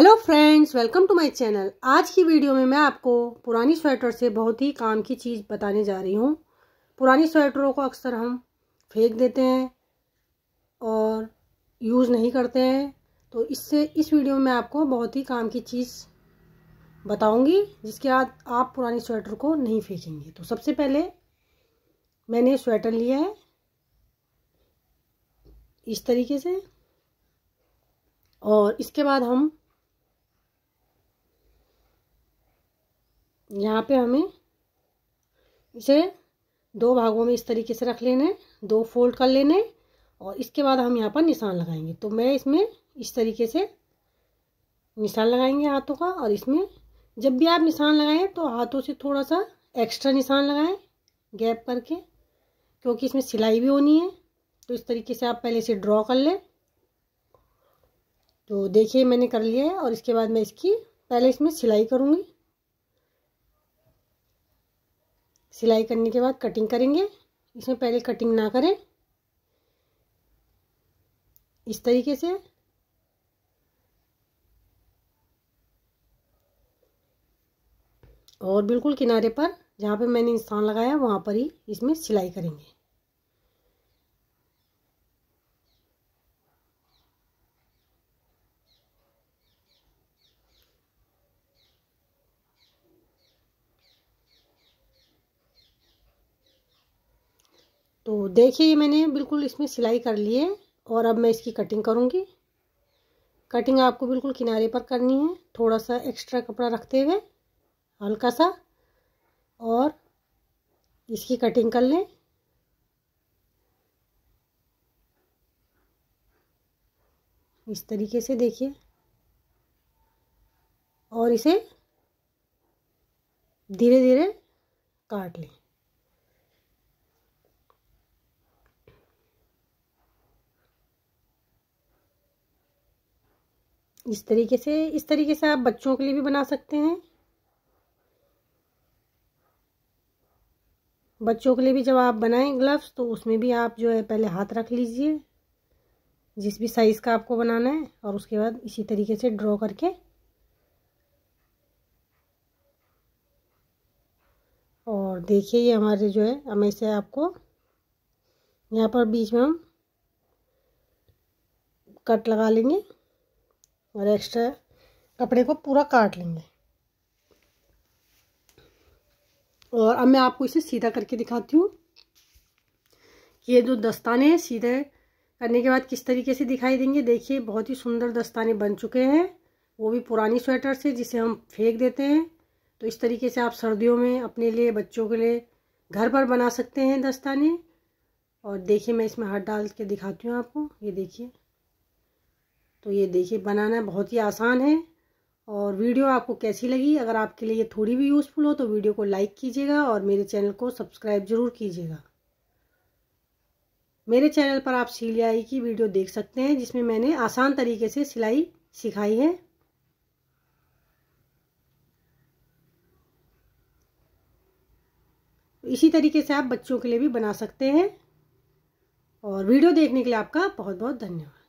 hello friends welcome to my channel आज की video में मैं आपको पुरानी स्वेटर से बहुत ही काम की चीज़ बताने जा रही हूँ पुरानी स्वेटरों को अक्सर हम फेंक देते हैं और यूज़ नहीं करते हैं तो इससे इस वीडियो में मैं आपको बहुत ही काम की चीज़ बताऊँगी जिसके बाद आप पुरानी स्वेटर को नहीं फेंकेंगे तो सबसे पहले मैंने स्वेटर लिया है इस तरीके से और इसके बाद हम यहाँ पे हमें इसे दो भागों में इस तरीके से रख लेना है दो फोल्ड कर लेने और इसके बाद हम यहाँ पर निशान लगाएंगे तो मैं इसमें इस तरीके से निशान लगाएंगे हाथों का और इसमें जब भी आप निशान लगाएं तो हाथों से थोड़ा सा एक्स्ट्रा निशान लगाएं गैप करके क्योंकि इसमें सिलाई भी होनी है तो इस तरीके से आप पहले इसे ड्रॉ कर लें तो देखिए मैंने कर लिया है और इसके बाद मैं इसकी पहले इसमें सिलाई करूँगी सिलाई करने के बाद कटिंग करेंगे इसमें पहले कटिंग ना करें इस तरीके से और बिल्कुल किनारे पर जहाँ पे मैंने स्थान लगाया वहाँ पर ही इसमें सिलाई करेंगे तो देखिए ये मैंने बिल्कुल इसमें सिलाई कर ली है और अब मैं इसकी कटिंग करूँगी कटिंग आपको बिल्कुल किनारे पर करनी है थोड़ा सा एक्स्ट्रा कपड़ा रखते हुए हल्का सा और इसकी कटिंग कर लें इस तरीके से देखिए और इसे धीरे धीरे काट लें इस तरीके से इस तरीके से आप बच्चों के लिए भी बना सकते हैं बच्चों के लिए भी जब आप बनाएं ग्लव्स तो उसमें भी आप जो है पहले हाथ रख लीजिए जिस भी साइज़ का आपको बनाना है और उसके बाद इसी तरीके से ड्रॉ करके और देखिए ये हमारे जो है हम ऐसे आपको यहाँ पर बीच में हम कट लगा लेंगे और एक्स्ट्रा कपड़े को पूरा काट लेंगे और अब मैं आपको इसे सीधा करके दिखाती हूँ ये जो दस्ताने हैं सीधे करने के बाद किस तरीके से दिखाई देंगे देखिए बहुत ही सुंदर दस्ताने बन चुके हैं वो भी पुरानी स्वेटर से जिसे हम फेंक देते हैं तो इस तरीके से आप सर्दियों में अपने लिए बच्चों के लिए घर पर बना सकते हैं दस्ताने और देखिए मैं इसमें हाथ डाल के दिखाती हूँ आपको ये देखिए तो ये देखिए बनाना बहुत ही आसान है और वीडियो आपको कैसी लगी अगर आपके लिए थोड़ी भी यूज़फुल हो तो वीडियो को लाइक कीजिएगा और मेरे चैनल को सब्सक्राइब ज़रूर कीजिएगा मेरे चैनल पर आप सिलाई की वीडियो देख सकते हैं जिसमें मैंने आसान तरीके से सिलाई सिखाई है इसी तरीके से आप बच्चों के लिए भी बना सकते हैं और वीडियो देखने के लिए आपका बहुत बहुत धन्यवाद